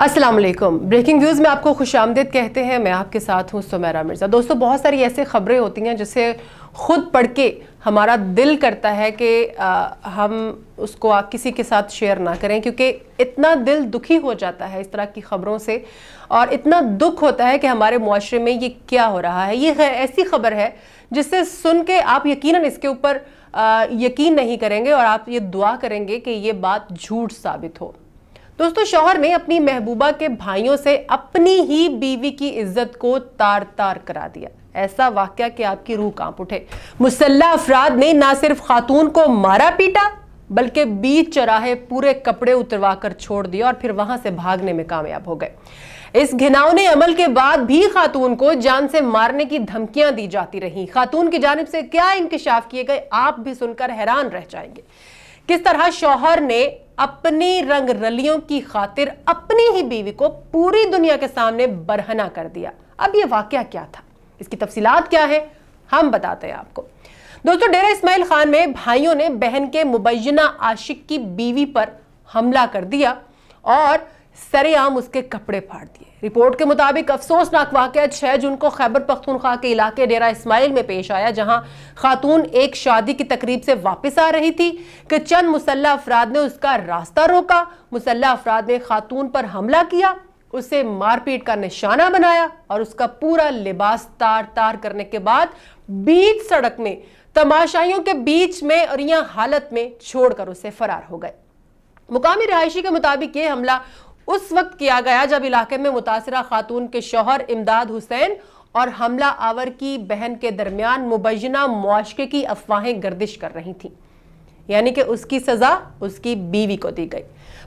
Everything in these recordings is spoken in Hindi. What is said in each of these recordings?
अस्सलाम वालेकुम ब्रेकिंग न्यूज़ में आपको खुश आमदेद कहते हैं मैं आपके साथ हूँ सुमेरा मिर्ज़ा दोस्तों बहुत सारी ऐसी ख़बरें होती हैं जिसे ख़ुद पढ़ के हमारा दिल करता है कि आ, हम उसको आ, किसी के साथ शेयर ना करें क्योंकि इतना दिल दुखी हो जाता है इस तरह की ख़बरों से और इतना दुख होता है कि हमारे माशरे में ये क्या हो रहा है ये ऐसी ख़बर है जिससे सुन के आप यकीन इसके ऊपर यकीन नहीं करेंगे और आप ये दुआ करेंगे कि ये बात झूठ साबित हो दोस्तों शौहर ने अपनी महबूबा के भाइयों से अपनी ही बीवी की इज्जत को तार तार करा दिया ऐसा वाक्य कि आपकी रूह कांप उठे मुसल्ला अफराद ने ना सिर्फ खातून को मारा पीटा बल्कि बीच चौराहे पूरे कपड़े उतरवा कर छोड़ दिए और फिर वहां से भागने में कामयाब हो गए इस घिनावने अमल के बाद भी खातून को जान से मारने की धमकियां दी जाती रहीं खातून की जानब से क्या इंकशाफ किए गए आप भी सुनकर हैरान रह जाएंगे किस तरह शौहर ने अपनी रंग रलियों की खातिर अपनी ही बीवी को पूरी दुनिया के सामने बरहना कर दिया अब ये वाक्य क्या था इसकी तफसीलात क्या है हम बताते हैं आपको दोस्तों डेरा इस्माइल खान में भाइयों ने बहन के मुबैना आशिक की बीवी पर हमला कर दिया और सरेआम उसके कपड़े फाड़ दिए रिपोर्ट के मुताबिक अफसोसनाक वाक़ 6 जून को खैबर पख्तूनख्वा के इलाके डेरा इस्माइल में पेश आया जहां खातून एक शादी की तकरीब से वापस आ रही थी कि चंद मुसल्ह अफराद ने उसका रास्ता रोका मुसल्ह अफराद ने खातून पर हमला किया उसे मारपीट का निशाना बनाया और उसका पूरा लिबास तार तार करने के बाद बीच सड़क में तमाशाइयों के बीच में और यहां हालत में छोड़कर उसे फरार हो गए मुकामी रहायशी के मुताबिक ये हमला उस वक्त किया गया जब इलाके में मुतासरा खातून के शोहर इमदाद हुसैन और हमला आवर की बहन के दरमियान मुबैना मुआशके की अफवाहें गर्दिश कर रही थी यानी कि उसकी सज़ा उसकी बीवी को दी गई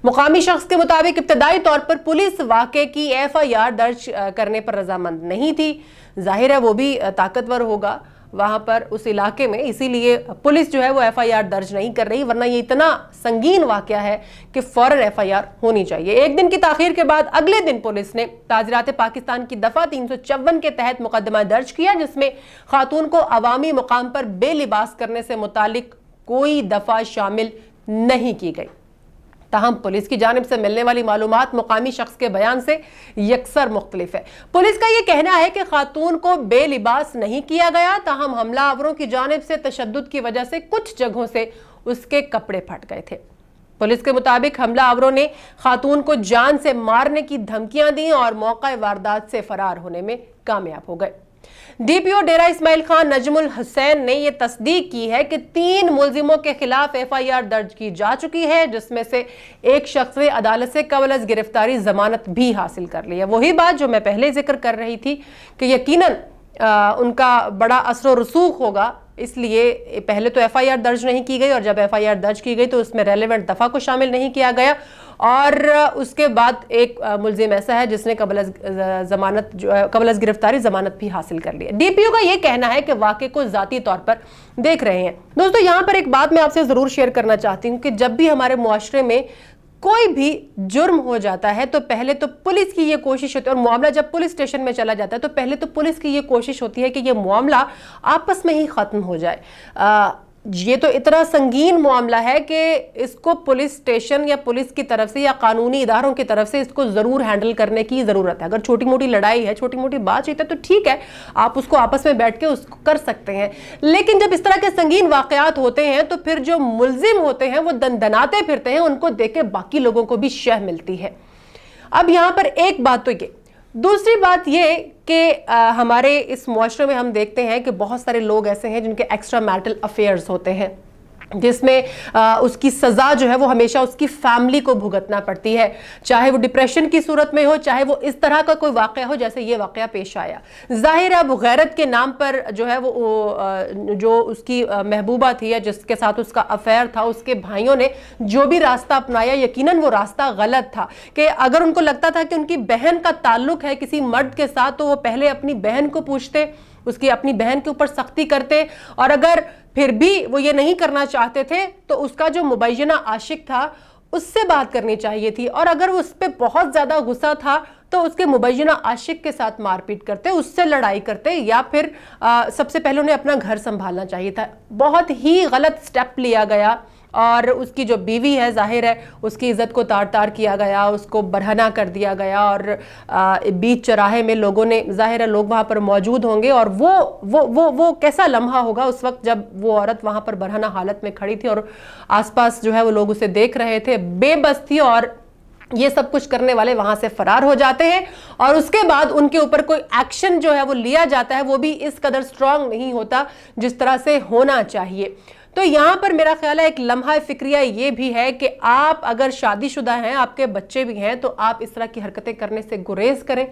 मुकामी शख्स के मुताबिक इब्तदाई तौर पर पुलिस वाकई की एफ आई आर दर्ज करने पर रजामंद नहीं थी जाहिर है वो भी ताकतवर होगा वहाँ पर उस इलाके में इसीलिए पुलिस जो है वो एफआईआर दर्ज नहीं कर रही वरना ये इतना संगीन वाक्य है कि फ़ौरन एफआईआर होनी चाहिए एक दिन की ताखिर के बाद अगले दिन पुलिस ने ताजरात पाकिस्तान की दफ़ा तीन के तहत मुकदमा दर्ज किया जिसमें खातून को अवामी मुकाम पर बेलिबास करने से मुतल कोई दफ़ा शामिल नहीं की गई तहम पुलिस की जानब से मिलने वाली मालूम मुकामी शख्स के बयान से यकसर मुख्तलिफ है पुलिस का यह कहना है कि खातून को बेलिबास नहीं किया गया तहम हमलावरों की जानब से तशद की वजह से कुछ जगहों से उसके कपड़े फट गए थे पुलिस के मुताबिक हमला आवरों ने खातून को जान से मारने की धमकियां दी और मौका वारदात से फरार होने में कामयाब हो गए डीपीओ डेरा इस्माइल खान नजमुल हुसैन ने यह तस्दीक की है कि तीन मुलजिमों के खिलाफ एफआईआर दर्ज की जा चुकी है जिसमें से एक शख्स ने अदालत से कबल अज गिरफ्तारी जमानत भी हासिल कर ली है वही बात जो मैं पहले जिक्र कर रही थी कि यकीनन आ, उनका बड़ा असर रसूख होगा इसलिए पहले तो एफआईआर दर्ज नहीं की गई और जब एफआईआर दर्ज की गई तो उसमें रेलिवेंट दफ़ा को शामिल नहीं किया गया और उसके बाद एक मुलजिम ऐसा है जिसने कबल जमानत कबल गिरफ्तारी जमानत भी हासिल कर ली है डीपीओ का ये कहना है कि वाक़े को ज़ाती तौर पर देख रहे हैं दोस्तों यहाँ पर एक बात मैं आपसे ज़रूर शेयर करना चाहती हूँ कि जब भी हमारे माशरे में कोई भी जुर्म हो जाता है तो पहले तो पुलिस की ये कोशिश होती है और मामला जब पुलिस स्टेशन में चला जाता है तो पहले तो पुलिस की ये कोशिश होती है कि ये मामला आपस में ही ख़त्म हो जाए आ, ये तो इतना संगीन मामला है कि इसको पुलिस स्टेशन या पुलिस की तरफ से या कानूनी इदारों की तरफ से इसको ज़रूर हैंडल करने की ज़रूरत है अगर छोटी मोटी लड़ाई है छोटी मोटी बातचीत है तो ठीक है आप उसको आपस में बैठ के उसको कर सकते हैं लेकिन जब इस तरह के संगीन वाकयात होते हैं तो फिर जो मुलजिम होते हैं वो दनदनाते फिरते हैं उनको देख के बाकी लोगों को भी शह मिलती है अब यहाँ पर एक बात तो ये दूसरी बात ये कि हमारे इस मुआरे में हम देखते हैं कि बहुत सारे लोग ऐसे हैं जिनके एक्स्ट्रा मैरिटल अफेयर्स होते हैं जिसमें उसकी सज़ा जो है वो हमेशा उसकी फैमिली को भुगतना पड़ती है चाहे वो डिप्रेशन की सूरत में हो चाहे वो इस तरह का कोई वाक़ हो जैसे ये वाक़ पेश आया जाहिर अब गैरत के नाम पर जो है वो, वो जो उसकी महबूबा थी या जिसके साथ उसका अफेयर था उसके भाइयों ने जो भी रास्ता अपनाया यकीनन वो रास्ता गलत था कि अगर उनको लगता था कि उनकी बहन का ताल्लुक है किसी मर्द के साथ तो वो पहले अपनी बहन को पूछते उसकी अपनी बहन के ऊपर सख्ती करते और अगर फिर भी वो ये नहीं करना चाहते थे तो उसका जो मुबैना आशिक था उससे बात करनी चाहिए थी और अगर उस पर बहुत ज़्यादा गुस्सा था तो उसके मुबैना आशिक के साथ मारपीट करते उससे लड़ाई करते या फिर आ, सबसे पहले उन्हें अपना घर संभालना चाहिए था बहुत ही गलत स्टेप लिया गया और उसकी जो बीवी है जाहिर है उसकी इज़्ज़त को तार तार किया गया उसको बरहना कर दिया गया और बीच चौराहे में लोगों ने जाहिर है लोग वहाँ पर मौजूद होंगे और वो वो वो वो कैसा लम्हा होगा उस वक्त जब वो औरत वहाँ पर बरहना हालत में खड़ी थी और आसपास जो है वो लोग उसे देख रहे थे बेबस थी और ये सब कुछ करने वाले वहां से फरार हो जाते हैं और उसके बाद उनके ऊपर कोई एक्शन जो है वो लिया जाता है वो भी इस कदर स्ट्रांग नहीं होता जिस तरह से होना चाहिए तो यहाँ पर मेरा ख्याल है एक लम्हा फिक्रिया ये भी है कि आप अगर शादीशुदा हैं आपके बच्चे भी हैं तो आप इस तरह की हरकतें करने से गुरेज करें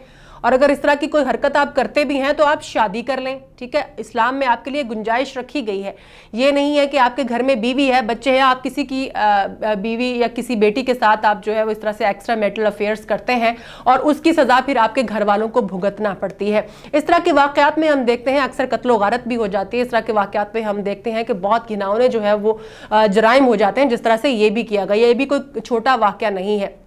और अगर इस तरह की कोई हरकत आप करते भी हैं तो आप शादी कर लें ठीक है इस्लाम में आपके लिए गुंजाइश रखी गई है ये नहीं है कि आपके घर में बीवी है बच्चे हैं आप किसी की बीवी या किसी बेटी के साथ आप जो है वो इस तरह से एक्स्ट्रा मेटल अफेयर्स करते हैं और उसकी सज़ा फिर आपके घर वालों को भुगतना पड़ती है इस तरह के वाक़ात में हम देखते हैं अक्सर कत्लो गारत भी हो जाती है इस तरह के वाक़ात में हम देखते हैं कि बहुत घिनावने जो है वो जराइम हो जाते हैं जिस तरह से ये भी किया गया ये भी कोई छोटा वाक़ नहीं है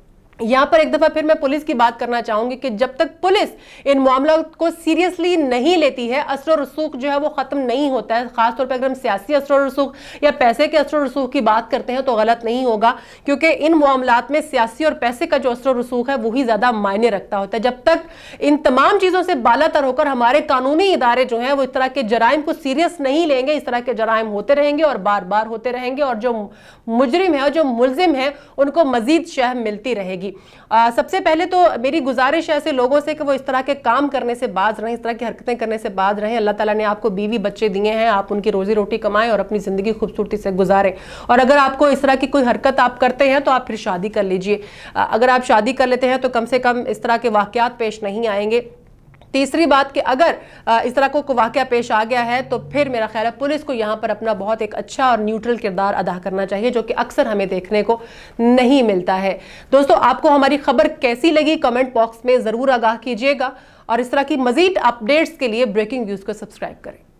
यहाँ पर एक दफ़ा फिर मैं पुलिस की बात करना चाहूंगी कि जब तक पुलिस इन मामला को सीरियसली नहीं लेती है असर रसूख जो है वो ख़त्म नहीं होता है खासतौर पर अगर हम सियासी असर रसूख या पैसे के असर रसूख की बात करते हैं तो गलत नहीं होगा क्योंकि इन मामला में सियासी और पैसे का जो असर रसूख है वही ज़्यादा मायने रखता होता है जब तक इन तमाम चीज़ों से तर होकर हमारे कानूनी इदारे जो हैं वो इस तरह के जराइम को सीरियस नहीं लेंगे इस तरह के जराइम होते रहेंगे और बार बार होते रहेंगे और जो मुजरिम है और जो मुलजिम है उनको मजीद शह मिलती रहेगी मिलेगी आ, सबसे पहले तो मेरी गुजारिश है ऐसे लोगों से कि वो इस तरह के काम करने से बाज रहें इस तरह की हरकतें करने से बाज रहें अल्लाह ताला ने आपको बीवी बच्चे दिए हैं आप उनकी रोज़ी रोटी कमाएं और अपनी ज़िंदगी खूबसूरती से गुजारें और अगर आपको इस तरह की कोई हरकत आप करते हैं तो आप फिर शादी कर लीजिए अगर आप शादी कर लेते हैं तो कम से कम इस तरह के वाक्यात पेश नहीं आएंगे तीसरी बात कि अगर इस तरह को वाक्य पेश आ गया है तो फिर मेरा ख्याल है पुलिस को यहाँ पर अपना बहुत एक अच्छा और न्यूट्रल किरदार अदा करना चाहिए जो कि अक्सर हमें देखने को नहीं मिलता है दोस्तों आपको हमारी खबर कैसी लगी कमेंट बॉक्स में ज़रूर आगाह कीजिएगा और इस तरह की मजीद अपडेट्स के लिए ब्रेकिंग न्यूज़ को सब्सक्राइब करें